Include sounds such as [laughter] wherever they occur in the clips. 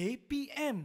KPM.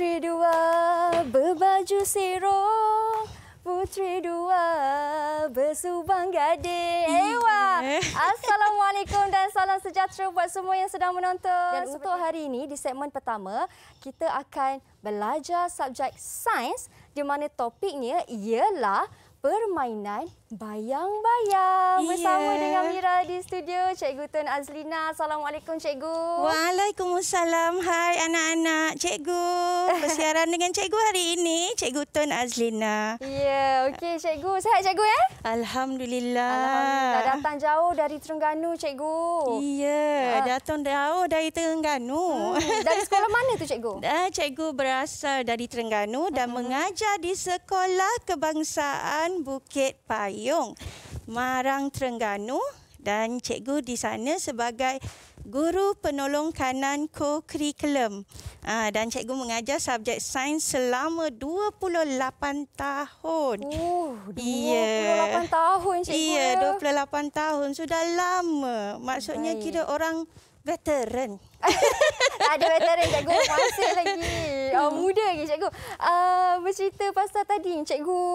Putri dua berbaju serong. Putri dua bersubang gading. Ewa. Eh, eh. [laughs] Assalamualaikum dan salam sejahtera buat semua yang sedang menonton. Dan untuk hari ini di segmen pertama, kita akan belajar subjek sains di mana topiknya ialah permainan bayang-bayang yeah. bersama dengan Mira di studio Cikgu Tun Azlina. Assalamualaikum Cikgu. Waalaikumsalam. Hai anak-anak. Cikgu Persiaran [laughs] dengan Cikgu hari ini Cikgu Tun Azlina. Ya, yeah. okey Cikgu. Sehat Cikgu ya? Eh? Alhamdulillah. Alhamdulillah. Dah datang jauh dari Terengganu Cikgu. Iya, yeah. ah. datang jauh dari Terengganu. Hmm. Dari sekolah mana tu Cikgu? Dah [laughs] Cikgu berasal dari Terengganu dan hmm. mengajar di Sekolah Kebangsaan Kawasan Bukit Payung, Marang Terengganu dan cikgu di sana sebagai guru penolong kanan co-curriculum. Ah, dan cikgu mengajar subjek sains selama 28 tahun. Oh, 28 yeah. tahun cikgu. Iya, yeah, 28 tahun. Sudah lama. Maksudnya Baik. kira orang veteran. [laughs] tak ada veteran cikgu masih lagi. Oh, muda lagi cikgu. Uh, bercerita pasal tadi cikgu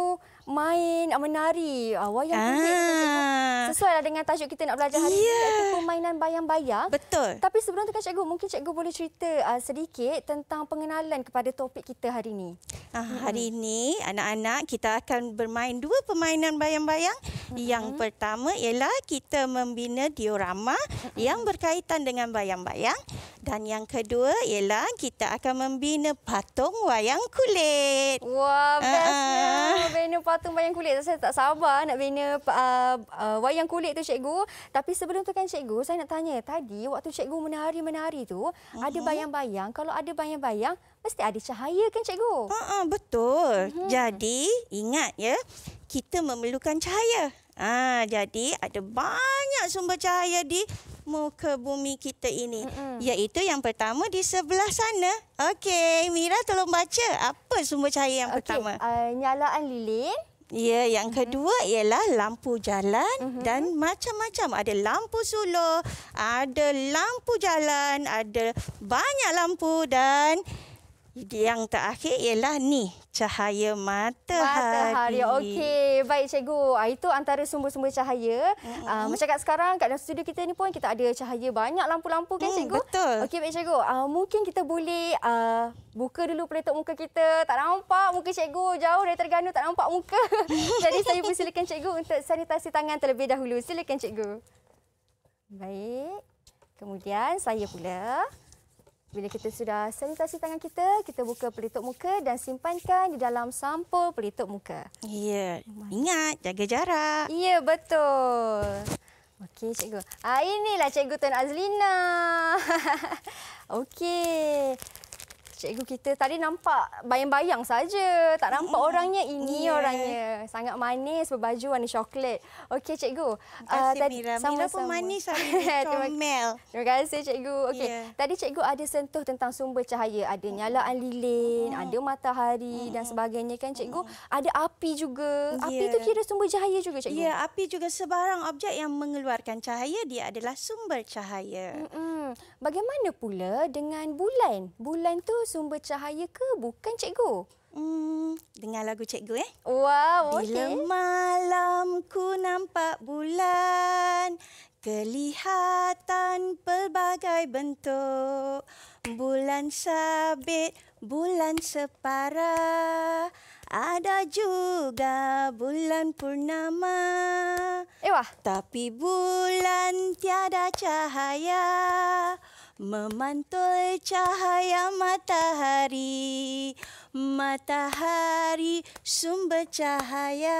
main menari uh, wayang kulit ah. sesuai dengan tajuk kita nak belajar hari ini ya. iaitu permainan bayang-bayang betul tapi sebelum tu kan cikgu mungkin cikgu boleh cerita uh, sedikit tentang pengenalan kepada topik kita hari ini ah, hmm. hari ini anak-anak kita akan bermain dua permainan bayang-bayang hmm. yang pertama ialah kita membina diorama hmm. yang berkaitan dengan bayang-bayang dan yang kedua ialah kita akan membina patung wayang kulit wah bestnya ah. ah. membina patung peralatan wayang kulit. Saya tak sabar nak bina uh, uh, wayang kulit tu cikgu. Tapi sebelum tu kan cikgu, saya nak tanya. Tadi waktu cikgu menari-menari tu, uh-huh. ada mhm. bayang-bayang. Kalau ada bayang-bayang, mesti ada cahaya kan cikgu? Uh-uh, betul. Uh-huh. Jadi ingat ya, kita memerlukan cahaya. Ah, jadi ada banyak sumber cahaya di muka bumi kita ini. Mm-hmm. Iaitu yang pertama di sebelah sana. Okey, Mira tolong baca apa sumber cahaya yang okay. pertama. Uh, nyalaan lilin. Ya, yang mm-hmm. kedua ialah lampu jalan mm-hmm. dan macam-macam. Ada lampu suluh, ada lampu jalan, ada banyak lampu dan yang terakhir ialah ni cahaya matahari. Matahari. Okey, baik cikgu. Ah, itu antara sumber-sumber cahaya. Ah mm-hmm. macam kat sekarang kat dalam studio kita ni pun kita ada cahaya banyak lampu-lampu kan cikgu? Mm, betul. Okey baik cikgu. Ah, mungkin kita boleh ah, buka dulu pelitup muka kita. Tak nampak muka cikgu jauh dari Terengganu tak nampak muka. [laughs] Jadi saya silakan cikgu untuk sanitasi tangan terlebih dahulu. Silakan cikgu. Baik. Kemudian saya pula. Bila kita sudah sanitasi tangan kita, kita buka pelitup muka dan simpankan di dalam sampul pelitup muka. Ya, ingat jaga jarak. Ya, betul. Okey, cikgu. Ah, inilah cikgu Tuan Azlina. [laughs] Okey cikgu kita tadi nampak bayang-bayang saja. Tak nampak hmm. orangnya ini yeah. orangnya. Sangat manis berbaju warna coklat. Okey cikgu. Terima kasih uh, pun manis sama [laughs] ini. Comel. Terima kasih cikgu. Okey. Yeah. Tadi cikgu ada sentuh tentang sumber cahaya. Ada nyalaan lilin, hmm. ada matahari hmm. dan sebagainya kan cikgu. Hmm. Ada api juga. Api tu kira sumber cahaya juga cikgu. Ya, yeah, api juga sebarang objek yang mengeluarkan cahaya dia adalah sumber cahaya. Hmm. Bagaimana pula dengan bulan? Bulan tu sumber cahaya ke bukan cikgu? Hmm, dengar lagu cikgu eh. Wow, okey. Bila malam ku nampak bulan, kelihatan pelbagai bentuk. Bulan sabit, bulan separa. Ada juga bulan purnama. Ewah. Eh, Tapi bulan tiada cahaya. Memantul cahaya matahari Matahari sumber cahaya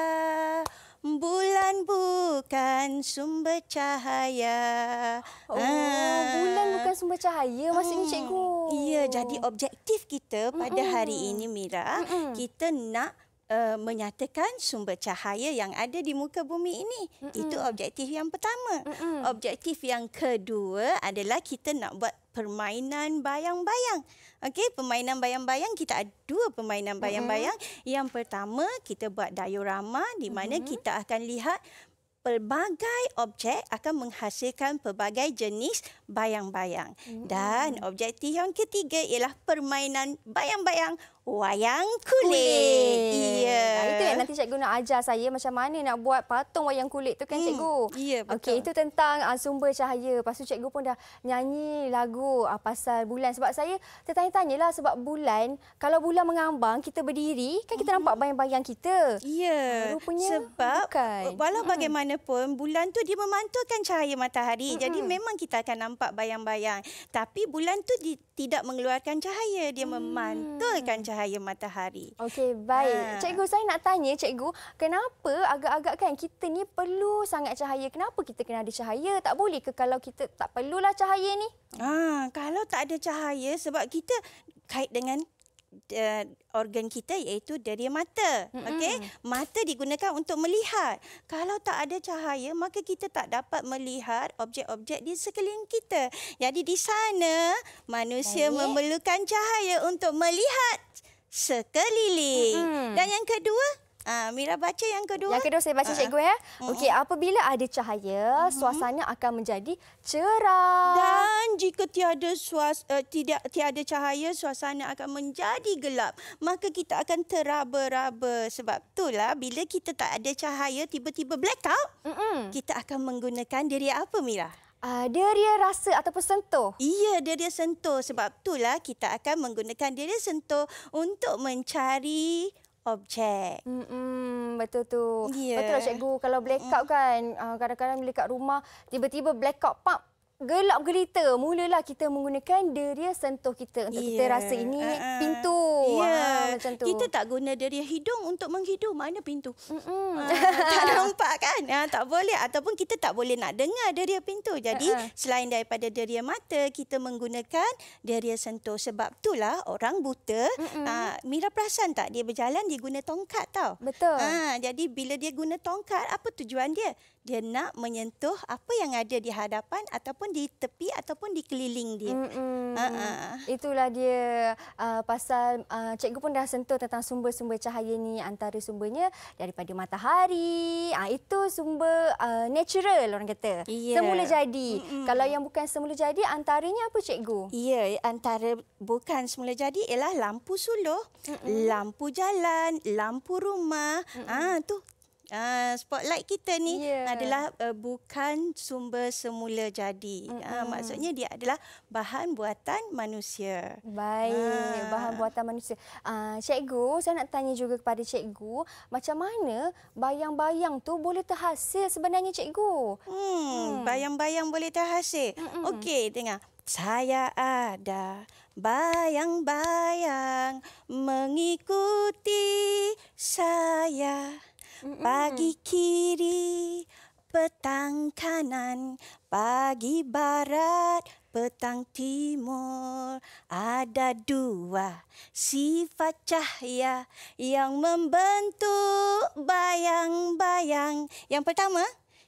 Bulan bukan sumber cahaya. Oh, ah. bulan bukan sumber cahaya maksudnya mm. cikgu. Ya, jadi objektif kita pada hari ini Mira, hmm kita nak uh, menyatakan sumber cahaya yang ada di muka bumi ini. Mm-mm. Itu objektif yang pertama. Mm-mm. Objektif yang kedua adalah kita nak buat permainan bayang-bayang. Okey, permainan bayang-bayang kita ada dua permainan bayang-bayang. Mm-hmm. Yang pertama kita buat diorama di mana mm-hmm. kita akan lihat pelbagai objek akan menghasilkan pelbagai jenis bayang-bayang. Mm-hmm. Dan objektif yang ketiga ialah permainan bayang-bayang wayang kulit. kulit. Ya. Yeah. Itu yang nanti cikgu nak ajar saya macam mana nak buat patung wayang kulit tu kan hmm. cikgu. Hmm. Ya, Okey, itu tentang uh, sumber cahaya. Pastu cikgu pun dah nyanyi lagu uh, pasal bulan sebab saya tertanya lah sebab bulan kalau bulan mengambang kita berdiri kan kita hmm. nampak bayang-bayang kita. Ya. Rupanya sebab walau hmm. bagaimanapun bulan tu dia memantulkan cahaya matahari. Hmm. Jadi memang kita akan nampak bayang-bayang. Tapi bulan tu tidak mengeluarkan cahaya, dia hmm. memantulkan cahaya cahaya matahari. Okey, baik. Ha. Cikgu, saya nak tanya, cikgu, kenapa agak-agak kan kita ni perlu sangat cahaya? Kenapa kita kena ada cahaya? Tak boleh ke kalau kita tak perlulah cahaya ni? Ha, kalau tak ada cahaya sebab kita kait dengan uh, organ kita iaitu dari mata. Mm-hmm. Okey, mata digunakan untuk melihat. Kalau tak ada cahaya, maka kita tak dapat melihat objek-objek di sekeliling kita. Jadi di sana manusia Baik. memerlukan cahaya untuk melihat sekeliling. Mm-hmm. Dan yang kedua, Uh, Mira baca yang kedua. Yang kedua saya baca uh, cikgu ya. Uh, Okey, apabila ada cahaya, uh, suasana akan menjadi cerah. Dan jika tiada suas uh, tidak tiada cahaya, suasana akan menjadi gelap. Maka kita akan teraba-raba. Sebab itulah bila kita tak ada cahaya, tiba-tiba blackout, uh -uh. kita akan menggunakan diri apa Mira? Uh, dia rasa ataupun sentuh. Iya, dia sentuh. Sebab itulah kita akan menggunakan dia sentuh untuk mencari objek. Mm -mm, betul tu. Yeah. Betul lah cikgu kalau blackout mm. kan ah, kadang-kadang bila kat rumah tiba-tiba blackout pak gelap gelita mulalah kita menggunakan deria sentuh kita untuk yeah. kita rasa ini uh -uh. pintu. Yeah. Ha, kita tak guna deria hidung untuk menghidu mana pintu. Mm -mm. Uh, tak nampak kan? kan ha, tak boleh ataupun kita tak boleh nak dengar deria pintu jadi uh-huh. selain daripada deria mata kita menggunakan deria sentuh sebab itulah orang buta uh-huh. uh, ah, Mira perasan tak dia berjalan dia guna tongkat tau betul ha, jadi bila dia guna tongkat apa tujuan dia dia nak menyentuh apa yang ada di hadapan ataupun di tepi ataupun di keliling dia. Uh-uh. Itulah dia uh, pasal uh, cikgu pun dah sentuh tentang sumber-sumber cahaya ni antara sumbernya daripada matahari. Uh, itu sumber uh, natural orang kata. Yeah. Semula jadi. Mm-hmm. Kalau yang bukan semula jadi antaranya apa cikgu? Ya, yeah, antara bukan semula jadi ialah lampu suluh, mm-hmm. lampu jalan, lampu rumah. Mm-hmm. Ah tu Uh, spotlight kita ni yeah. adalah uh, bukan sumber semula jadi. Mm-hmm. Uh, maksudnya dia adalah bahan buatan manusia. Baik, uh. bahan buatan manusia. Uh, cikgu, saya nak tanya juga kepada cikgu, macam mana bayang-bayang tu boleh terhasil sebenarnya cikgu? Hmm, hmm. bayang-bayang boleh terhasil. Mm-hmm. Okey, dengar. Saya ada bayang-bayang mengikuti saya. Pagi kiri, petang kanan, pagi barat, petang timur. Ada dua sifat cahaya yang membentuk bayang-bayang. Yang pertama,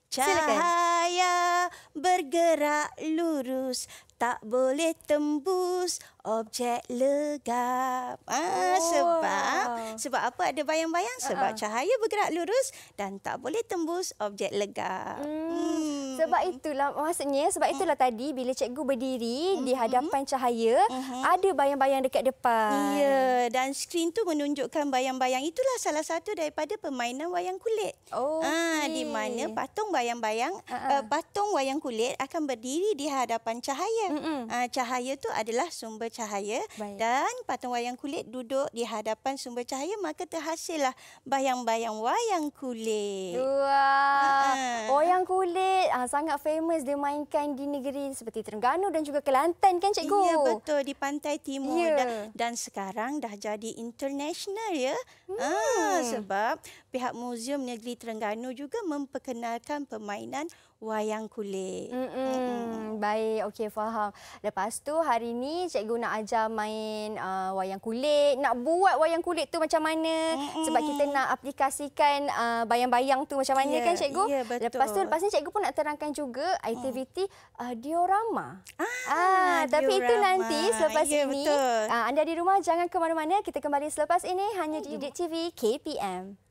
cahaya Silakan. bergerak lurus tak boleh tembus objek legap. Ah, oh. Sebab sebab apa ada bayang-bayang? Sebab uh -uh. cahaya bergerak lurus dan tak boleh tembus objek legap. Hmm. Hmm. Sebab itulah maksudnya sebab itulah hmm. tadi bila cikgu berdiri hmm. di hadapan cahaya hmm. ada bayang-bayang dekat depan. Ya dan skrin tu menunjukkan bayang-bayang itulah salah satu daripada permainan wayang kulit. Oh. Ah, okay. Ha, di mana patung bayang-bayang uh, patung wayang kulit akan berdiri di hadapan cahaya. Ha, cahaya tu adalah sumber cahaya Baik. dan patung wayang kulit duduk di hadapan sumber cahaya maka terhasillah bayang-bayang wayang kulit. Wah. Ha. Wayang kulit ah, sangat famous dia mainkan di negeri seperti Terengganu dan juga Kelantan kan cikgu? Ya betul di pantai timur ya. dan, dan sekarang dah jadi international ya. Hmm. Ah, sebab pihak Museum Negeri Terengganu juga memperkenalkan permainan wayang kulit. Hmm. Hmm baik. Okey, faham. Lepas tu hari ni cikgu nak ajar main uh, wayang kulit. Nak buat wayang kulit tu macam mana? Mm-hmm. Sebab kita nak aplikasikan uh, bayang-bayang uh, tu macam mana yeah. kan cikgu? Yeah, betul. Lepas tu lepas ni cikgu pun nak terangkan juga aktiviti mm. uh, diorama. Ah, ah diorama. tapi itu nanti selepas yeah, ini. Uh, anda di rumah jangan ke mana-mana. Kita kembali selepas ini hanya di Dedik TV KPM.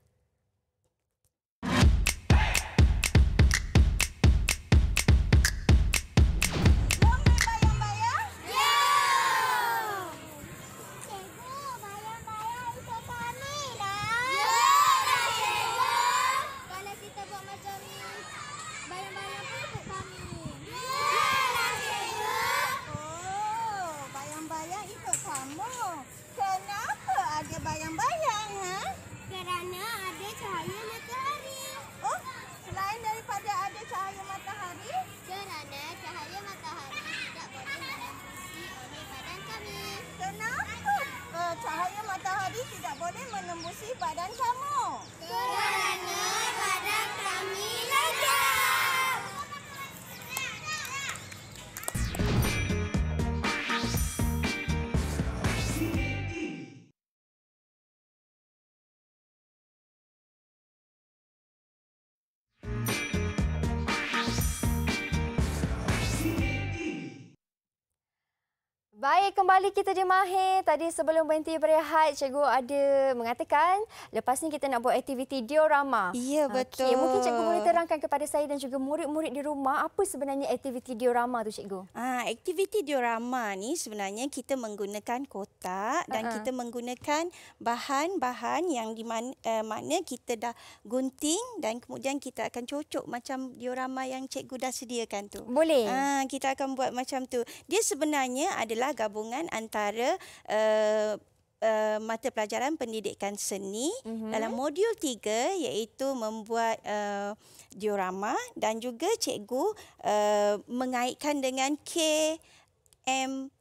Baik, kembali kita di Mahir. Tadi sebelum berhenti berehat, cikgu ada mengatakan lepas ni kita nak buat aktiviti diorama. Ya, betul. Okay, mungkin cikgu boleh terangkan kepada saya dan juga murid-murid di rumah apa sebenarnya aktiviti diorama tu cikgu? Ah, aktiviti diorama ni sebenarnya kita menggunakan kotak dan uh -huh. kita menggunakan bahan-bahan yang di mana, uh, eh, mana kita dah gunting dan kemudian kita akan cocok macam diorama yang cikgu dah sediakan tu. Boleh. Ah, kita akan buat macam tu. Dia sebenarnya adalah gabungan antara uh, uh, mata pelajaran pendidikan seni mm-hmm. dalam modul tiga, iaitu membuat uh, diorama dan juga cikgu uh, mengaitkan dengan KM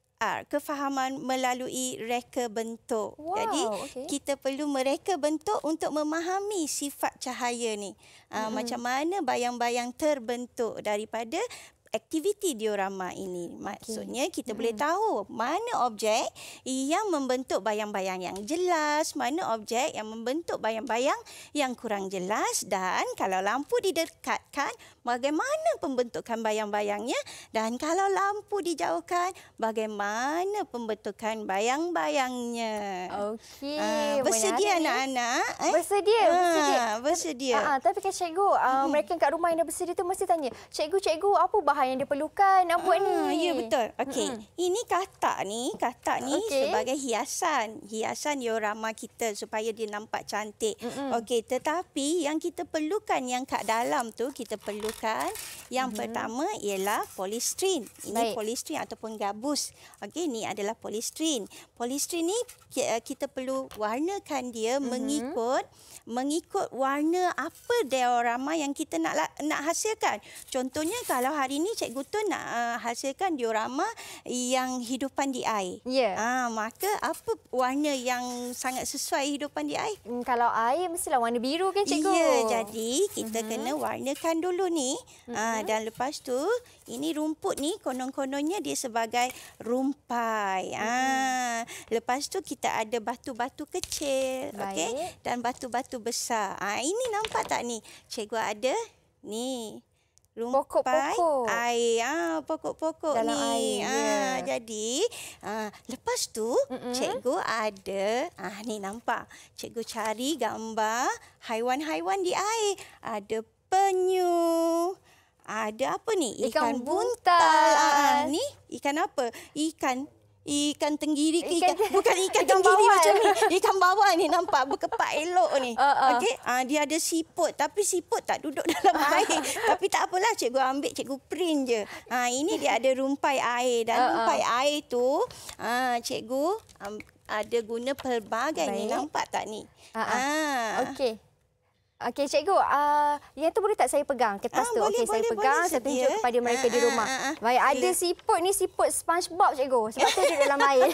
kefahaman melalui reka bentuk. Wow, Jadi okay. kita perlu mereka bentuk untuk memahami sifat cahaya ni. Hmm. macam mana bayang-bayang terbentuk daripada aktiviti diorama ini. Maksudnya okay. kita hmm. boleh tahu mana objek yang membentuk bayang-bayang yang jelas, mana objek yang membentuk bayang-bayang yang kurang jelas dan kalau lampu didekatkan bagaimana pembentukan bayang-bayangnya dan kalau lampu dijauhkan bagaimana pembentukan bayang-bayangnya. Okey. Uh, bersedia anak-anak? Eh? Bersedia, uh, bersedia. Bersedia. Uh, uh, tapi kan cikgu, uh, hmm. mereka kat rumah yang dah bersedia tu mesti tanya, cikgu, cikgu apa bahan yang dia perlukan nak buat ah, ni. Ya, betul. Okey. Hmm. Ini katak ni. Katak ni okay. sebagai hiasan. Hiasan diorama kita supaya dia nampak cantik. Hmm. Okey. Tetapi yang kita perlukan yang kat dalam tu, kita perlukan yang hmm. pertama ialah polistrin. Ini Baik. polistrin ataupun gabus. Okey. ni adalah polistrin. Polistrin ni eh, kita perlu warnakan dia hmm. mengikut mengikut warna apa diorama yang kita nak nak hasilkan. Contohnya kalau hari ini Cikgu tu nak uh, hasilkan diorama yang hidupan di air. Ya. Yeah. Uh, maka apa warna yang sangat sesuai hidupan di air? Hmm, kalau air mestilah warna biru kan Cikgu? Ya, jadi kita uh-huh. kena warnakan dulu ni. Uh-huh. Uh, dan lepas tu ini rumput ni konon-kononnya dia sebagai rumpai. Uh-huh. lepas tu kita ada batu-batu kecil. okay? Dan batu-batu besar. Uh, ini nampak tak ni? Cikgu ada ni. Lumpai pokok-pokok air ah pokok-pokok ni ah yeah. jadi ha, lepas tu Mm-mm. cikgu ada ah ni nampak cikgu cari gambar haiwan-haiwan di air ada penyu ada apa ni ikan, ikan buntal, ah Ha, ni ikan apa ikan ikan tenggiri ke ikan, ikan bukan ikan, ikan tenggiri bawah. macam ni ikan bawah ni nampak berkepak elok ni [laughs] uh, uh. okey uh, ah, dia ada siput tapi siput tak duduk [laughs] dalam uh. air [laughs] tapi tak apalah cikgu ambil cikgu print je ha ini dia ada rumpai air dan uh, uh. rumpai air tu ha uh, cikgu um, ada guna pelbagai Baik. ni nampak tak ni ha uh. uh. Ah. okey Okey cikgu, uh, yang tu boleh tak saya pegang kertas ah, tu? Okey saya pegang, boleh, saya tunjuk ya? kepada mereka ah, di ah, rumah. Ah, ah. Baik, okay. ada siput ni siput SpongeBob cikgu. Sebab tu dia dalam air. [laughs]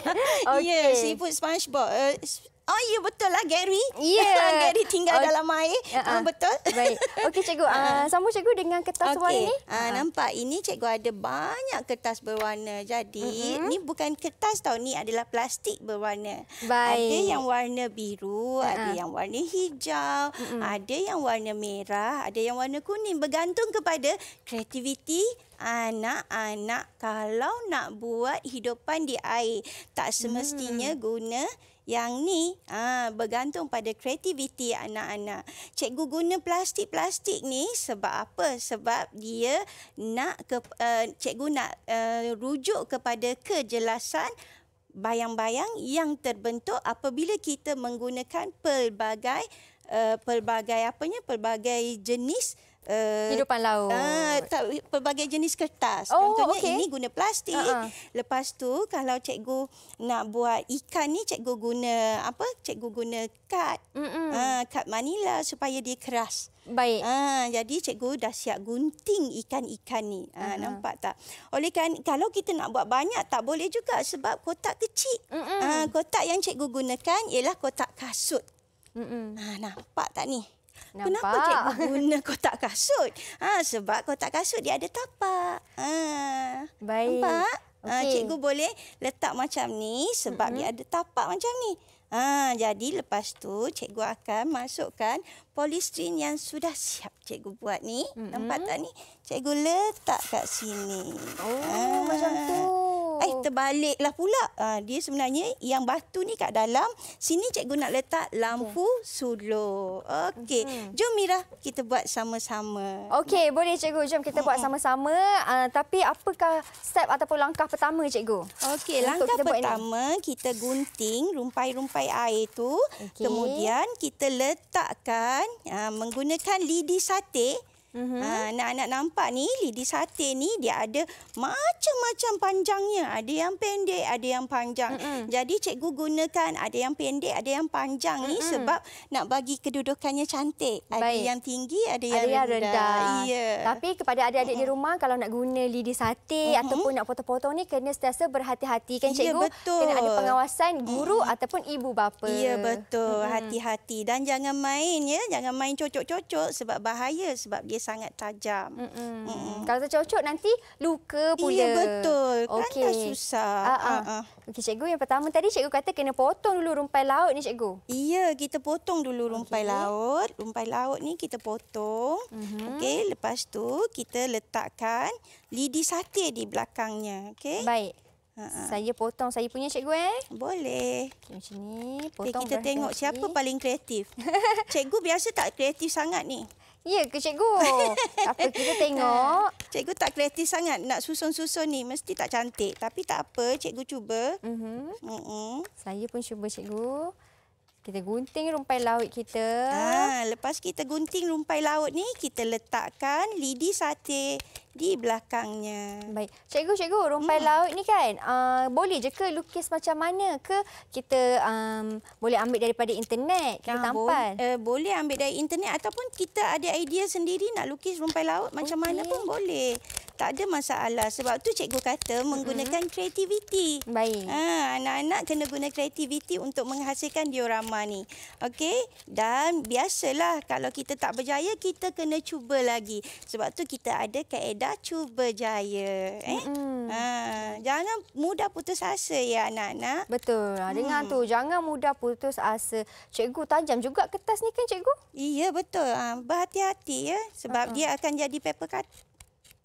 Ya, Okey, yeah, siput SpongeBob. Uh, Oh, ya betul lah Gary. Yeah. Ya. [laughs] Gary tinggal oh. dalam air. Uh-huh. betul. Baik. Okey cikgu, uh, sambung cikgu dengan kertas okay. warna ni. Uh, uh. Nampak ini cikgu ada banyak kertas berwarna. Jadi, uh-huh. ni bukan kertas tau. Ni adalah plastik berwarna. Baik. Ada yang warna biru, uh-huh. ada yang warna hijau, uh-huh. ada yang warna merah, ada yang warna kuning. Bergantung kepada kreativiti anak-anak kalau nak buat hidupan di air. Tak semestinya uh-huh. guna yang ni aa, ah, bergantung pada kreativiti anak-anak. Cikgu guna plastik-plastik ni sebab apa? Sebab dia nak ke, uh, cikgu nak uh, rujuk kepada kejelasan bayang-bayang yang terbentuk apabila kita menggunakan pelbagai uh, pelbagai apanya pelbagai jenis Uh, eh, Hidupan laut. Uh, tak, pelbagai jenis kertas. Oh, Contohnya okay. ini guna plastik. Uh-uh. Lepas tu kalau cikgu nak buat ikan ni cikgu guna apa? Cikgu guna kad. Uh, kad manila supaya dia keras. Baik. Uh, jadi cikgu dah siap gunting ikan-ikan ni. Uh, uh-huh. Nampak tak? Oleh kan kalau kita nak buat banyak tak boleh juga sebab kotak kecil. Uh, kotak yang cikgu gunakan ialah kotak kasut. Uh, nampak tak ni? Nampak. Kenapa cikgu guna kotak kasut? Ha, sebab kotak kasut dia ada tapak. Ha. Baik. Nampak? Okay. Ha, cikgu boleh letak macam ni sebab mm -hmm. dia ada tapak macam ni. Ha, jadi lepas tu cikgu akan masukkan polistrin yang sudah siap cikgu buat ni. Mm -hmm. Nampak tak ni? Cikgu letak kat sini. Oh, ha. macam tu eh terbalik lah pula. Ha, dia sebenarnya yang batu ni kat dalam. Sini cikgu nak letak lampu suluk. Okey. Jom Mira, kita buat sama-sama. Okey, boleh cikgu. Jom kita buat sama-sama. Uh, tapi apakah step ataupun langkah pertama cikgu? Okey, langkah kita pertama kita gunting rumpai-rumpai air tu. Okay. Kemudian kita letakkan uh, menggunakan lidi sate. Mm -hmm. ha, ah, nak nak nampak ni lidi sate ni dia ada macam-macam panjangnya. Ada yang pendek, ada yang panjang. Mm -hmm. Jadi cikgu gunakan ada yang pendek, ada yang panjang mm -hmm. ni sebab nak bagi kedudukannya cantik. Ada Baik. yang tinggi, ada yang, ada yang rendah. rendah. Ya. Tapi kepada adik-adik di rumah kalau nak guna lidi sate mm -hmm. ataupun nak potong-potong ni kena sentiasa berhati-hati kan cikgu. Ya, betul. Kena ada pengawasan guru mm -hmm. ataupun ibu bapa. Ya betul. Hati-hati mm -hmm. dan jangan main ya, jangan main cocok-cocok sebab bahaya sebab dia sangat tajam. Mm -mm. Mm -mm. Kalau tercocok nanti luka pula. Ya betul. Okay. Kan susah. Uh -uh. uh -uh. Okey cikgu yang pertama tadi cikgu kata kena potong dulu rumpai laut ni cikgu. Iya kita potong dulu rumpai laut. Rumpai laut ni kita potong. Mm -hmm. Okey lepas tu kita letakkan lidi sate di belakangnya. Okey. Baik. Ha -ha. Saya potong saya punya cikgu eh. Boleh. Okay, macam ni potong. Okay, kita tengok siapa paling kreatif. [laughs] cikgu biasa tak kreatif sangat ni. Ya ke cikgu? [laughs] apa kita tengok. Cikgu tak kreatif sangat nak susun-susun ni mesti tak cantik. Tapi tak apa, cikgu cuba. Mhm. Mm mm -mm. Saya pun cuba cikgu. Kita gunting rumpai laut kita. Ah, lepas kita gunting rumpai laut ni, kita letakkan lidi sate di belakangnya. Baik. Cikgu, cikgu, rumpai hmm. laut ni kan, uh, boleh je ke lukis macam mana ke kita um, boleh ambil daripada internet, kita ah, tampal? Bo uh, eh, boleh ambil dari internet ataupun kita ada idea sendiri nak lukis rumpai laut macam mana pun boleh tak ada masalah sebab tu cikgu kata menggunakan kreativiti. Baik. Ha anak-anak kena guna kreativiti untuk menghasilkan diorama ni. Okey? Dan biasalah kalau kita tak berjaya kita kena cuba lagi. Sebab tu kita ada kaedah cuba jaya, eh? Mm-hmm. Ha jangan mudah putus asa ya anak-anak. Betul. Ha, dengar hmm. tu jangan mudah putus asa. Cikgu tajam juga kertas ni kan cikgu? Iya betul. Ha berhati-hati ya sebab uh-huh. dia akan jadi paper cut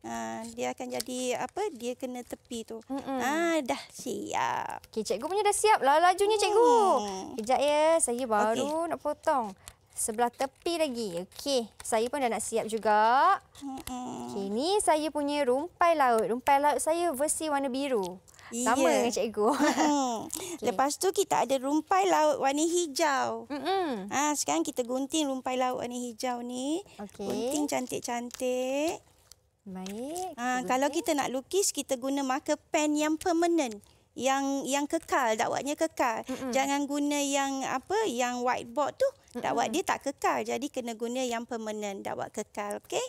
Ha, dia akan jadi apa? Dia kena tepi tu. Mm-mm. Ha dah siap. Okey, cikgu punya dah siap. Lah lajunya hmm. cikgu. Kejap ya, saya baru okay. nak potong. Sebelah tepi lagi. Okey, saya pun dah nak siap juga. Okey, ni saya punya rumpai laut. Rumpai laut saya versi warna biru. Yeah. Sama dengan cikgu. [laughs] okay. Lepas tu kita ada rumpai laut warna hijau. Ha, sekarang kita gunting rumpai laut warna hijau ni. Okay. Gunting cantik-cantik. Baik. Ha, kalau kita nak lukis, kita guna marker pen yang permanent. Yang yang kekal, dakwatnya kekal. Mm -mm. Jangan guna yang apa, yang whiteboard tu. Dakwat mm -mm. dia tak kekal. Jadi kena guna yang permanent, dakwat kekal. Okey?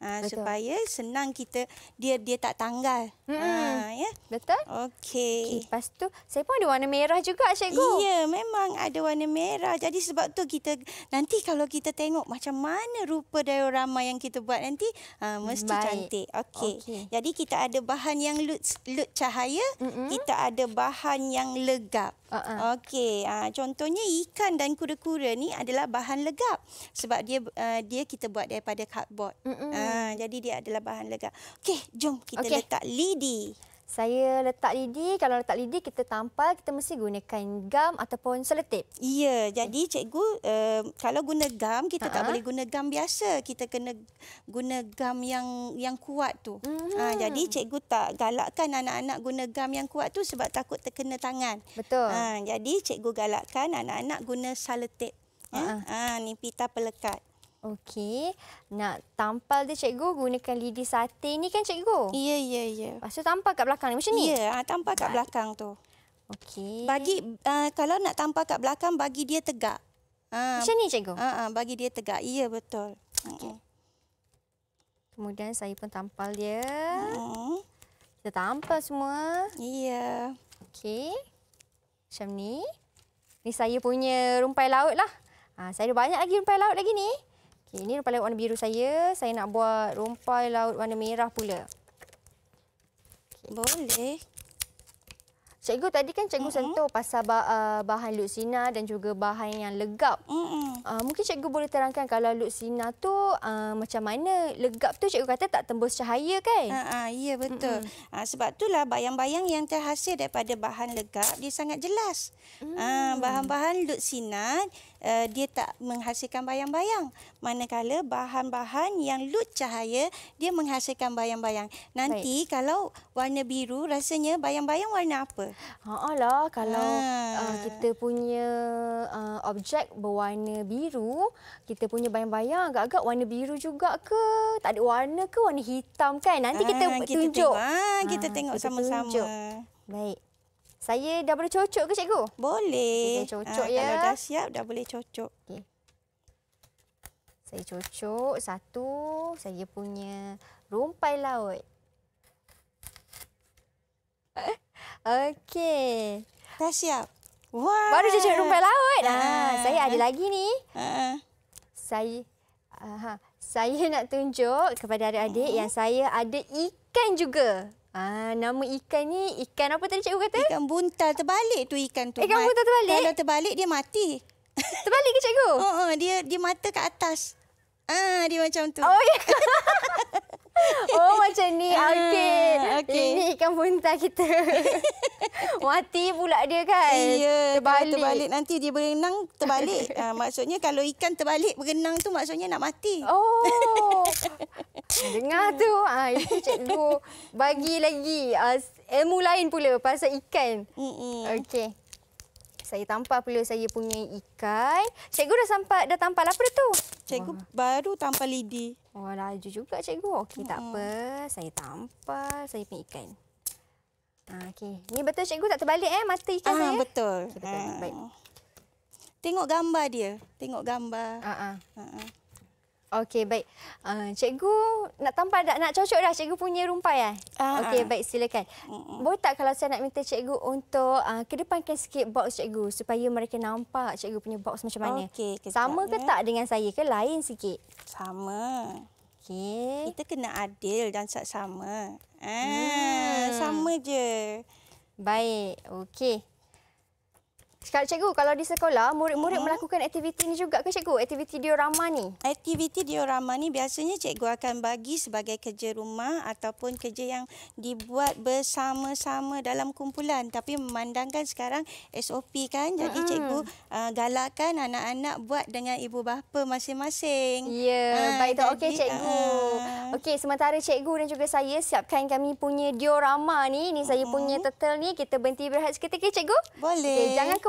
Ha, supaya senang kita dia dia tak tanggal. Hmm. Ha ya. Betul? Okey. Kipas tu saya pun ada warna merah juga cikgu. Iya, memang ada warna merah. Jadi sebab tu kita nanti kalau kita tengok macam mana rupa diorama yang kita buat nanti ha, mesti Baik. cantik. Okey. Okay. Jadi kita ada bahan yang lut lut cahaya, mm -mm. kita ada bahan yang legap. Uh-uh. Okey, uh, contohnya ikan dan kura-kura ni adalah bahan legap sebab dia uh, dia kita buat daripada kardboard. Uh, ha, jadi dia adalah bahan legap. Okey, jom kita okay. letak lidi. Saya letak lidi, kalau letak lidi kita tampal, kita mesti gunakan gam ataupun seletip. Ya, jadi cikgu uh, kalau guna gam kita uh -huh. tak boleh guna gam biasa. Kita kena guna gam yang yang kuat tu. Hmm. Ha, jadi cikgu tak galakkan anak-anak guna gam yang kuat tu sebab takut terkena tangan. Betul. Ha, jadi cikgu galakkan anak-anak guna seletip. Ha, ha ni pita pelekat. Okey. Nak tampal dia cikgu gunakan lidi sate ni kan cikgu? Ya, ya, ya. Pasal tampal kat belakang ni macam ni? Ya, ah, tampal kat belakang tu. Okey. Bagi uh, kalau nak tampal kat belakang bagi dia tegak. Uh, macam ni cikgu? Ha, uh, uh, bagi dia tegak. Ya, betul. Okey. Kemudian saya pun tampal dia. Hmm. Kita tampal semua. Ya. Okey. Macam ni. Ni saya punya rumpai laut lah. Ha, saya ada banyak lagi rumpai laut lagi ni. Okey, ini rumpai laut warna biru saya. Saya nak buat rumpai laut warna merah pula. Boleh. Cikgu tadi kan cikgu mm -hmm. sentuh pasal bah, uh, bahan luksina dan juga bahan yang legap. Mm -hmm. uh, mungkin cikgu boleh terangkan kalau luksina tu uh, macam mana? Legap tu cikgu kata tak tembus cahaya kan? Uh, uh, ya betul. Mm -hmm. uh, sebab itulah bayang-bayang yang terhasil daripada bahan legap dia sangat jelas. Mm. Bahan-bahan mm. uh, uh, dia tak menghasilkan bayang-bayang. Manakala bahan-bahan yang lut cahaya dia menghasilkan bayang-bayang. Nanti Baik. kalau warna biru rasanya bayang-bayang warna apa? lah kalau ha. uh, kita punya uh, objek berwarna biru, kita punya bayang-bayang agak-agak warna biru juga ke? Tak ada warna ke warna hitam kan? Nanti ha, kita, kita tunjuk. Ha, kita ha, tengok sama-sama. Baik. Saya dah boleh cocok ke cikgu? Boleh. Okay, cocok ha, ya. Kalau dah siap dah boleh cocok. Okay. Saya cocok satu saya punya rumpai laut. [laughs] Okey. Dah siap. Wah. Baru cecah rumpai laut. Ha, saya ada lagi ni. Ha. Saya aha, saya nak tunjuk kepada adik-adik yang saya ada ikan juga. Ah, nama ikan ni ikan apa tadi cikgu kata? Ikan buntal terbalik tu ikan tu. Ikan buntal terbalik? Kalau terbalik dia mati. [laughs] Terbalik ke cikgu? Oh, oh dia dia mata ke atas. Ah, dia macam tu. Oh, ya. [laughs] oh macam ni. Ah, okey. Okay. Ini ikan buntal kita. [laughs] Mati pula dia kan. Ya, terbalik. terbalik nanti dia berenang terbalik. Ha, [laughs] maksudnya kalau ikan terbalik berenang tu maksudnya nak mati. Oh. [laughs] Dengar tu. Ha, itu cikgu bagi lagi uh, ilmu lain pula pasal ikan. Okey. Saya tampar pula saya punya ikan. Cikgu dah sampai dah tampar apa tu? Cikgu Wah. baru tampar lidi. Oh, laju juga cikgu. Okey, mm -hmm. tak apa. Saya tampar saya punya ikan. Ah, okay, Ni betul cikgu tak terbalik eh mata ikan ah, saya? Eh? Betul. Okay, betul. Ah. Baik. Eh. Tengok gambar dia. Tengok gambar. Ha ah. ah. ah, ah. Okey, baik. Uh, cikgu nak tampak dah, nak cocok dah cikgu punya rumpai eh? Ah, Okey, ah. baik. Silakan. Boleh tak kalau saya nak minta cikgu untuk uh, kedepankan sikit box cikgu supaya mereka nampak cikgu punya box macam mana? Okey. Sama ke ya. tak dengan saya ke? Lain sikit? Sama. Okey. Kita kena adil dan sama. Eh, hmm. sama je. Baik. Okey. Sekarang cikgu, kalau di sekolah, murid-murid hmm. melakukan aktiviti ini juga ke cikgu? Aktiviti diorama ni? Aktiviti diorama ni biasanya cikgu akan bagi sebagai kerja rumah ataupun kerja yang dibuat bersama-sama dalam kumpulan. Tapi memandangkan sekarang SOP kan, jadi hmm. cikgu uh, galakkan anak-anak buat dengan ibu bapa masing-masing. Ya, yeah, baik tu. Okey cikgu. Uh. Okey, sementara cikgu dan juga saya siapkan kami punya diorama ni. Ni saya punya hmm. tetel ni. Kita berhenti berehat seketika cikgu. Boleh. Okay, jangan ke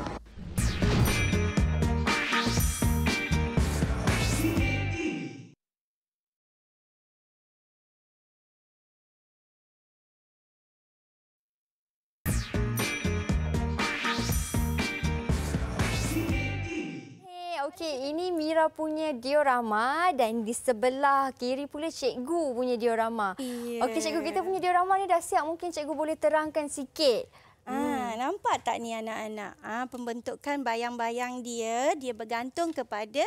ini Mira punya diorama dan di sebelah kiri pula cikgu punya diorama. Yeah. Okey cikgu kita punya diorama ni dah siap mungkin cikgu boleh terangkan sikit. Ha, hmm. Nampak tak ni anak-anak? Ha, pembentukan bayang-bayang dia, dia bergantung kepada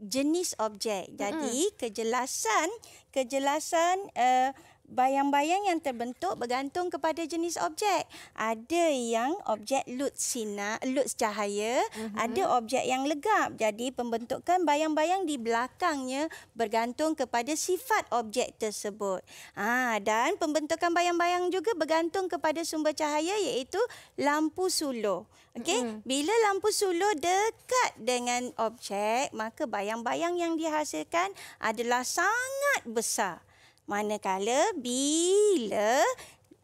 jenis objek. Jadi hmm. kejelasan, kejelasan... Uh, bayang-bayang yang terbentuk bergantung kepada jenis objek. Ada yang objek lut sinar, lut cahaya, uh-huh. ada objek yang legap. Jadi pembentukan bayang-bayang di belakangnya bergantung kepada sifat objek tersebut. Ha, dan pembentukan bayang-bayang juga bergantung kepada sumber cahaya iaitu lampu suluh. Okey, mhm. bila lampu suluh dekat dengan objek, maka bayang-bayang yang dihasilkan adalah sangat besar. Manakala bila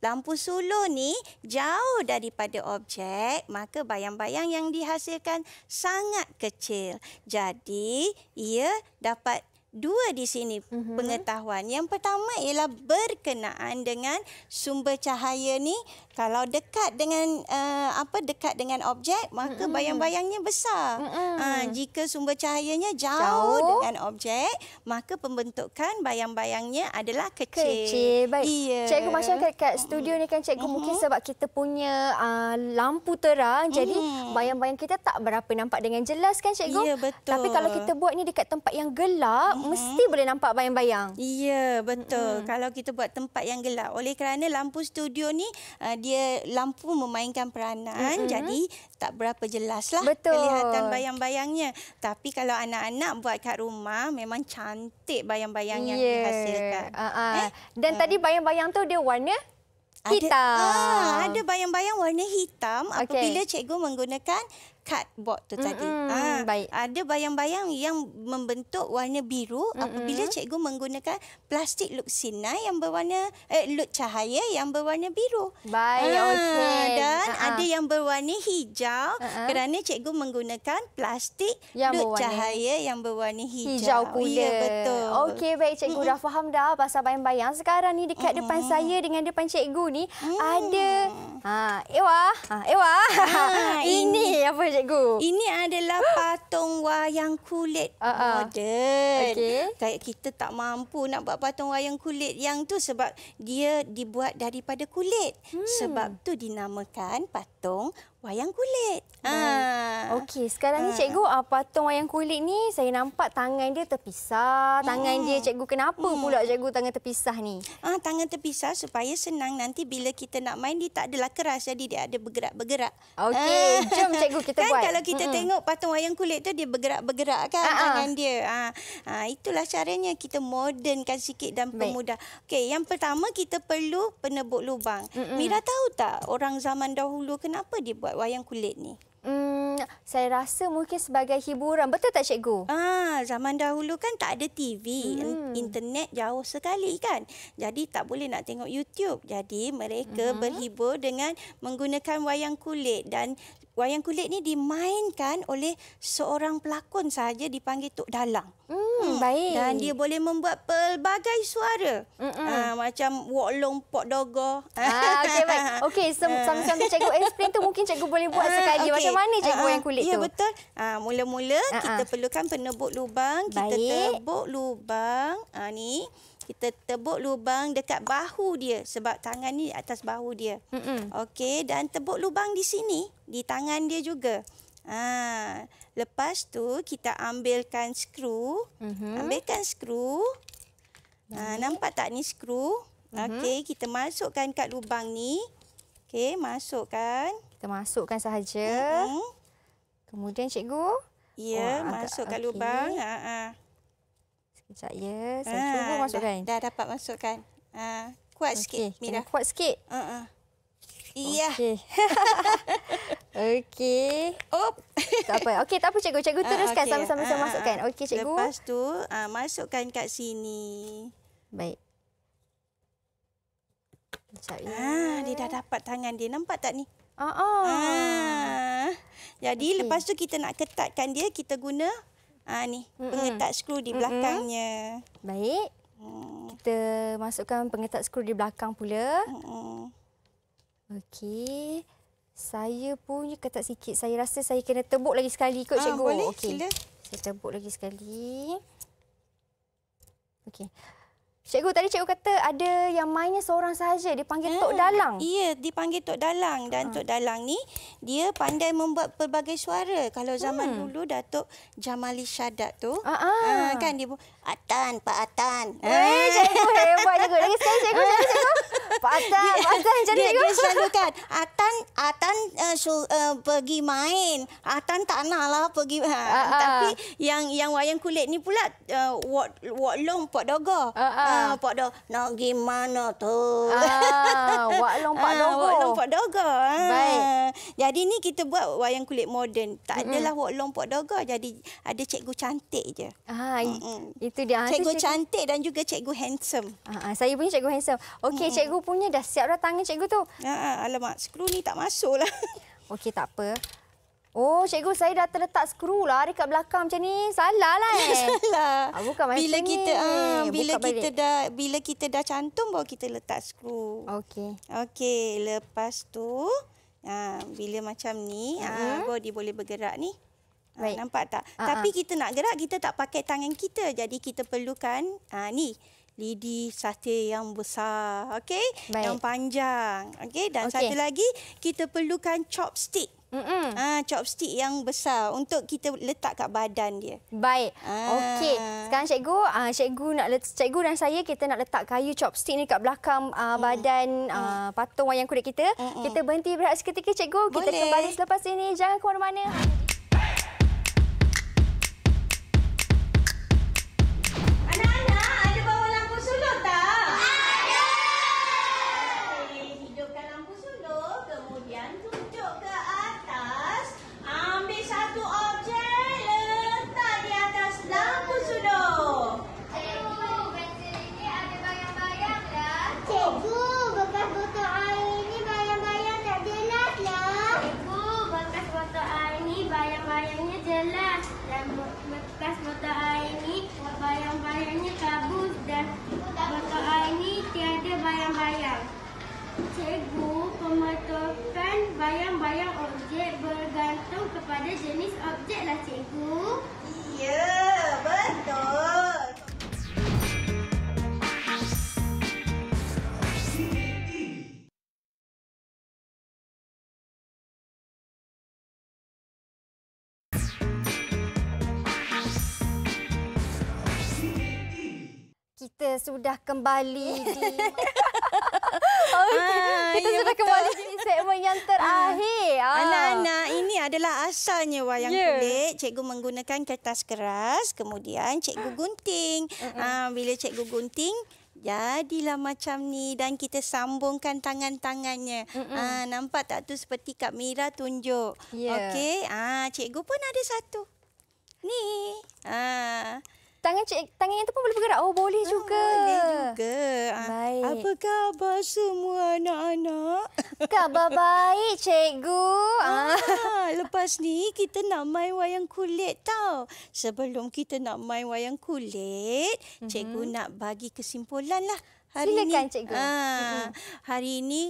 lampu suluh ni jauh daripada objek, maka bayang-bayang yang dihasilkan sangat kecil. Jadi, ia dapat dua di sini mm-hmm. pengetahuan. Yang pertama ialah berkenaan dengan sumber cahaya ni kalau dekat dengan uh, apa dekat dengan objek maka mm-hmm. bayang-bayangnya besar. Mm-hmm. Uh, jika sumber cahayanya jauh, jauh dengan objek maka pembentukan bayang-bayangnya adalah kecil. Kecil. Baik. Yeah. Cikgu macam kat, kat studio ni kan cikgu mm-hmm. mungkin sebab kita punya uh, lampu terang mm-hmm. jadi bayang-bayang kita tak berapa nampak dengan jelas kan cikgu? Ya betul. Tapi kalau kita buat ni dekat tempat yang gelap -hmm. mesti boleh nampak bayang-bayang. Ya, betul. Mm. Kalau kita buat tempat yang gelap. Oleh kerana lampu studio ni, uh, dia lampu memainkan peranan. Mm -hmm. Jadi, tak berapa jelas jelaslah kelihatan bayang-bayangnya. Tapi kalau anak-anak buat kat rumah, memang cantik bayang-bayang yeah. yang dihasilkan. Uh -uh. Eh? Dan uh. tadi ah. bayang-bayang tu dia warna? Hitam. Ada bayang-bayang warna hitam apabila okay. cikgu menggunakan cardboard tu tadi. Mm-hmm. Ha, Baik. Ada bayang-bayang yang membentuk warna biru mm-hmm. apabila cikgu menggunakan plastik luksina yang berwarna eh lut cahaya yang berwarna biru. Baik. Ha, ah, okay. Dan uh-huh. ada yang berwarna hijau uh-huh. kerana cikgu menggunakan plastik yang lut cahaya yang berwarna hijau. Hijau pula. Ya, betul. Okey, baik cikgu mm-hmm. dah faham dah pasal bayang-bayang. Sekarang ni dekat mm-hmm. depan saya dengan depan cikgu ni mm. ada ha Ewa. Ha Ewa. Ha, [laughs] ini apa lah cikgu. Ini adalah [gasps] patung wayang kulit uh ah, -uh. Ah. modern. Okay. Kayak kita tak mampu nak buat patung wayang kulit yang tu sebab dia dibuat daripada kulit. Hmm. Sebab tu dinamakan patung Wayang kulit. Ah. Okey, sekarang ni ah. cikgu, ah, patung wayang kulit ni saya nampak tangan dia terpisah. Tangan dia hmm. cikgu kenapa hmm. pula cikgu tangan terpisah ni? Ah, tangan terpisah supaya senang nanti bila kita nak main dia tak adalah keras jadi dia ada bergerak-bergerak. Okey, ah. jom cikgu kita [laughs] kan, buat. kalau kita hmm. tengok patung wayang kulit tu dia bergerak-bergerak kan ah, ah. tangan dia. Ah. ah, itulah caranya kita modenkan sikit dan pemuda. Okey, yang pertama kita perlu penebuk lubang. Mm -mm. Mira tahu tak orang zaman dahulu kenapa dia buat buat wayang kulit ni? Hmm, saya rasa mungkin sebagai hiburan. Betul tak cikgu? Ah, zaman dahulu kan tak ada TV, hmm. internet jauh sekali kan. Jadi tak boleh nak tengok YouTube. Jadi mereka hmm. berhibur dengan menggunakan wayang kulit dan wayang kulit ni dimainkan oleh seorang pelakon saja dipanggil Tok Dalang. Hmm, hmm. baik. Dan dia boleh membuat pelbagai suara. Ha, macam Wok Long pot Dogo. Ha, okey baik. [laughs] Okey, ah. sama-sama cikgu explain tu mungkin cikgu boleh buat sekali. Okay. Macam mana cikgu wayang kulit ya, tu? Ya betul. mula-mula ha, kita ha. perlukan penebuk lubang, kita baik. tebuk lubang. Ha ni kita tebuk lubang dekat bahu dia sebab tangan ni atas bahu dia. Okey dan tebuk lubang di sini di tangan dia juga. Ha lepas tu kita ambilkan skru. Mm-hmm. Ambilkan skru. Ha, nampak tak ni skru? Mm-hmm. Okey kita masukkan kat lubang ni. Okey masukkan. Kita masukkan sahaja. Mm-hmm. Kemudian cikgu? Ya oh, masuk agak, kat okay. lubang. Ha ah. Sekejap ya. Saya ah, cuba masukkan. Dah, dah dapat masukkan. Uh, kuat okay, sikit, Mira. Kena kuat sikit? Uh-uh. Iya. Uh, uh. yeah. Okey. [laughs] Okey. Op. Tak apa. Okey, tak apa cikgu. Cikgu ah, teruskan sama-sama uh, masukkan. Okey cikgu. Lepas tu, uh, masukkan kat sini. Baik. Sekejap ya. Ah, dia dah dapat tangan dia. Nampak tak ni? Oh, ah. Jadi okay. lepas tu kita nak ketatkan dia, kita guna uh, ni mm-hmm. pengetat skru di mm-hmm. belakangnya. Baik. Mm. Kita masukkan pengetat skru di belakang pula. Mm-hmm. Okey. Saya punya ketat sikit. Saya rasa saya kena tebuk lagi sekali ikut ah, cikgu. Ah, boleh, okay. sila. Saya tebuk lagi sekali. Okey. Cikgu tadi cikgu kata ada yang mainnya seorang sahaja dipanggil hmm. Tok ah, Dalang. Iya, dipanggil Tok Dalang dan hmm. Tok Dalang ni dia pandai membuat pelbagai suara. Kalau zaman hmm. dulu Datuk Jamali Syadat tu, ah, ah, ah. kan dia Atan, Pak Atan. Eh, cikgu hebat juga. Lagi sekali cikgu, cikgu. cikgu. Pak Atan, dia, Pak Atan macam dia, dia, selalu kan. Atan, Atan uh, su, uh, pergi main. Atan tak nak lah pergi. Uh, uh, tapi uh. yang yang wayang kulit ni pula, uh, eh, Wak, Wak Long Pak dogo Uh, ah, uh. uh, Pak Doga, nak pergi mana tu? Uh, Wak Long [laughs] Pak dogo Uh, Wak Long Pak Doga. Uh. Baik. Jadi ni kita buat wayang kulit moden. Tak mm-hmm. adalah Wak Long Pak dogo Jadi ada cikgu cantik je. Uh, mm Itu dia. Cikgu, cikgu cantik dan juga cikgu handsome. Uh, uh, saya punya cikgu handsome. Okey, mm-hmm. cikgu punya dah siap dah tangan cikgu tu. Ya, ya alamak, skru ni tak masuk lah. [laughs] Okey, tak apa. Oh, cikgu saya dah terletak skru lah dekat belakang macam ni. Salah lah eh. [laughs] Salah. Ah, bukan macam bila kita, ni. Ah, bila Buka kita dah bila kita dah cantum baru kita letak skru. Okey. Okey, lepas tu ah, bila macam ni, uh -huh. ah, mm-hmm. body boleh bergerak ni. Ah, Baik. Nampak tak? Uh ah, -huh. Tapi ah. kita nak gerak, kita tak pakai tangan kita. Jadi kita perlukan uh, ni lidi sate yang besar, okey? Yang panjang. Okey, dan okay. satu lagi kita perlukan chopstick. Mm-mm. Ha, chopstick yang besar untuk kita letak kat badan dia. Baik. Ha. Okey. Sekarang cikgu, ah uh, cikgu nak let- cikgu dan saya kita nak letak kayu chopstick ni kat belakang uh, badan mm. uh, patung wayang kulit kita. Mm-mm. Kita berhenti berehat seketika cikgu. Kita kembali selepas ini. Jangan ke mana-mana. sudah kembali di... okay. [laughs] ha, [laughs] ah, ah, kita ya, sudah betul. kembali di segmen yang ah. terakhir. Ha. Anak-anak, ini adalah asalnya wayang yeah. kulit. Cikgu menggunakan kertas keras, kemudian cikgu gunting. Ha. Bila cikgu gunting, jadilah macam ni dan kita sambungkan tangan-tangannya. Ha, nampak tak tu seperti Kak Mira tunjuk. Yeah. Okey, ha, cikgu pun ada satu. Ni. Ha. Tangan cik, tangan yang tu pun boleh bergerak. Oh, boleh ah, juga. Oh, boleh juga. Ah, baik. Apa khabar semua anak-anak? [laughs] Khabar baik, cikgu. Ah. ah, lepas ni kita nak main wayang kulit tau. Sebelum kita nak main wayang kulit, mm-hmm. cikgu nak bagi kesimpulan lah. Hari Silakan, ini. cikgu. Ah, mhm. hari ini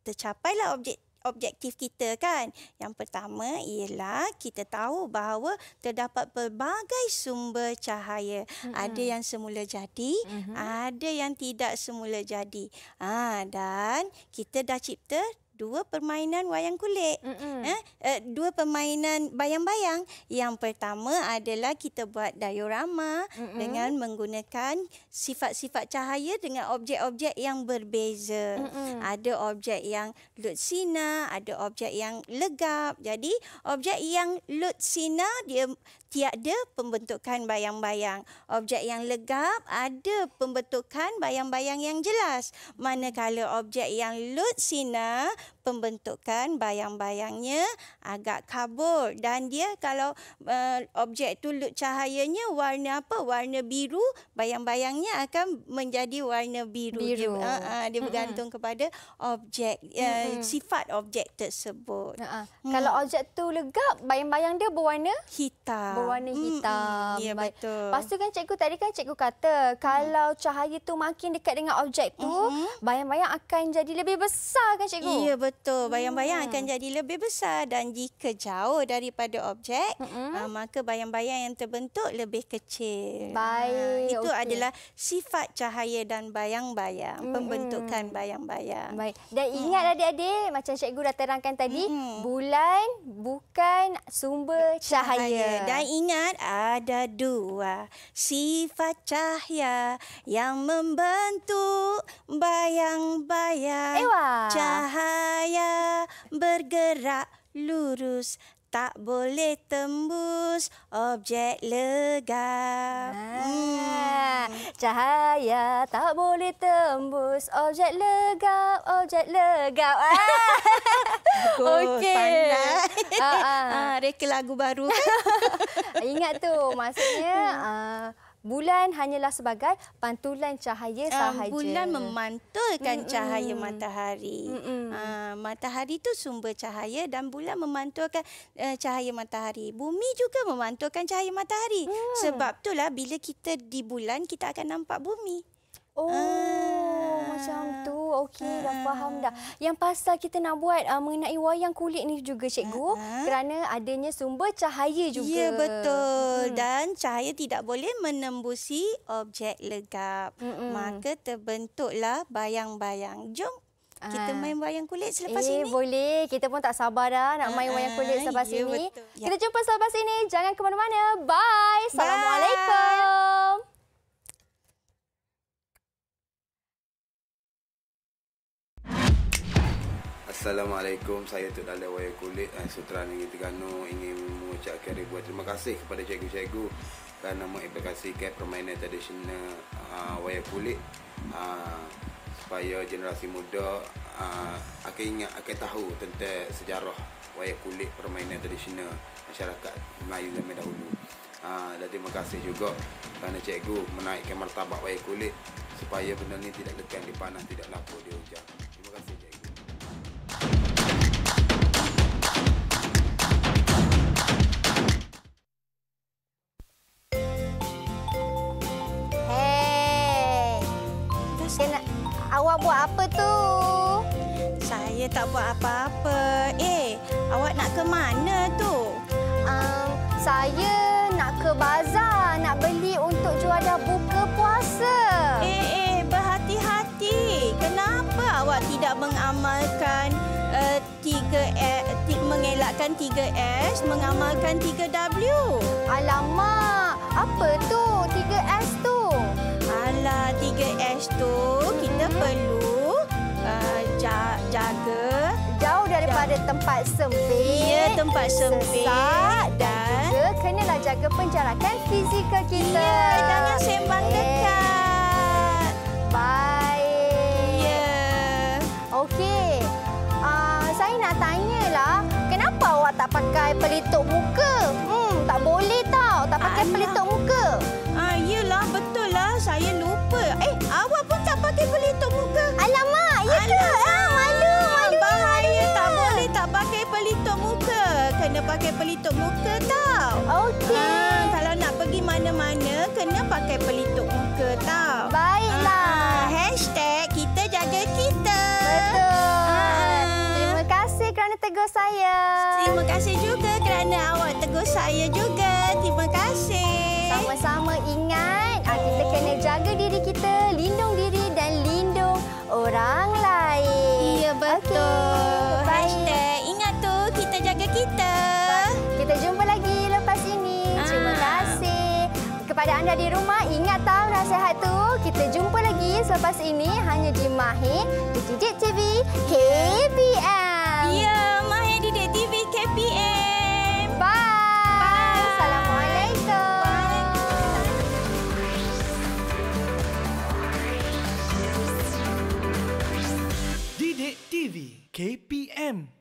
tercapailah objek objektif kita kan. Yang pertama ialah kita tahu bahawa terdapat pelbagai sumber cahaya. Mm-hmm. Ada yang semula jadi, mm-hmm. ada yang tidak semula jadi. Ha, dan kita dah cipta dua permainan wayang kulit. Eh, eh, dua permainan bayang-bayang. Yang pertama adalah kita buat diorama Mm-mm. dengan menggunakan sifat-sifat cahaya dengan objek-objek yang berbeza. Mm-mm. Ada objek yang lutsina, ada objek yang legap. Jadi objek yang lutsina dia tiada pembentukan bayang-bayang. Objek yang legap ada pembentukan bayang-bayang yang jelas. Manakala objek yang lut sinar, pembentukan bayang-bayangnya agak kabur. Dan dia kalau uh, objek itu lut cahayanya warna apa? Warna biru, bayang-bayangnya akan menjadi warna biru. biru. Ah, ah, dia, uh, uh, dia bergantung mm-hmm. kepada objek, uh, mm-hmm. sifat objek tersebut. Uh-huh. Hmm. Kalau objek tu legap, bayang-bayang dia berwarna? Hitam berwarna ah. hitam. Ya, betul. Lepas tu kan cikgu tadi kan cikgu kata, kalau hmm. cahaya tu makin dekat dengan objek tu, mm-hmm. bayang-bayang akan jadi lebih besar kan cikgu? Ya, betul. Hmm. Bayang-bayang akan jadi lebih besar dan jika jauh daripada objek, ah, maka bayang-bayang yang terbentuk lebih kecil. Baik. Itu adalah sifat cahaya dan bayang-bayang. Pembentukan bayang-bayang. Baik. Dan hmm. ingat adik-adik, macam cikgu dah terangkan tadi, bulan bukan sumber cahaya. Dan ingat ada dua sifat cahaya yang membentuk bayang-bayang. Cahaya bergerak lurus tak boleh tembus objek legap. Ah, hmm. cahaya tak boleh tembus objek legap, objek legap. Ah. [laughs] Okey. Ah, ah. ah, reka lagu baru. [laughs] ingat tu maksudnya hmm. uh, bulan hanyalah sebagai pantulan cahaya ah, sahaja. Uh, bulan memantulkan mm -mm. cahaya matahari. Mm -mm. Uh, matahari itu sumber cahaya dan bulan memantulkan uh, cahaya matahari. Bumi juga memantulkan cahaya matahari. Mm. Sebab itulah bila kita di bulan kita akan nampak bumi. Oh. Uh, macam ah. tu. Okey, uh dah ah, faham ah, dah. Yang pasal kita nak buat uh, mengenai wayang kulit ni juga, cikgu. Uh Kerana adanya sumber cahaya ya, juga. Ya, betul. Hmm. Dan cahaya tidak boleh menembusi objek legap. Hmm Maka terbentuklah bayang-bayang. Jom. Kita main wayang kulit selepas eh, ini. Boleh. Kita pun tak sabar dah nak main uh, wayang kulit selepas ya, ini. Betul. Ya. Kita jumpa selepas ini. Jangan ke mana-mana. Bye. Assalamualaikum. Assalamualaikum, saya Tuk Dalai Waya Kulit dan eh, Sutra Negeri Terganu ingin mengucapkan ribuan terima kasih kepada cikgu-cikgu kerana mengaplikasikan permainan tradisional uh, Waya Kulit uh, supaya generasi muda uh, akan ingat, akan tahu tentang sejarah Waya Kulit permainan tradisional masyarakat Melayu zaman dahulu. Uh, dan terima kasih juga kerana cikgu menaikkan martabat Waya Kulit supaya benda ni tidak lekan di panas, tidak lapuk di hujan. tak buat apa-apa. Eh, awak nak ke mana tu? Um, saya nak ke bazar nak beli untuk jual juadah buka puasa. Eh, eh berhati-hati. Kenapa awak tidak mengamalkan uh, eh, 3S, eh, mengelakkan 3S, mengamalkan 3W? Alamak, apa tu 3S tu? Alah, 3S tu kita hmm. perlu eh, jaga daripada tempat sempit. Ya, tempat sempit. Sesak dan, dan juga kenalah jaga penjarakan fizikal kita. Ya, jangan sembang okay. dekat. Baik. Ya. Okey. Uh, saya nak tanyalah, kenapa awak tak pakai pelitup pelitup muka tau. Okey. Ah, kalau nak pergi mana-mana, kena pakai pelitup muka tau. Baiklah. Ah, hashtag kita jaga kita. Betul. Ah. Terima kasih kerana tegur saya. Terima kasih juga kerana awak tegur saya juga. Terima kasih. Sama-sama ingat, ah, kita kena jaga diri kita, lindung diri dan lindung orang lain. Ya, betul. Okay. anda di rumah ingat tahu nasihat tu. Kita jumpa lagi selepas ini hanya di Mahir Didik TV KPM. Ya, Mahir Didik TV KPM. Bye. Bye. Assalamualaikum. Didik TV KPM.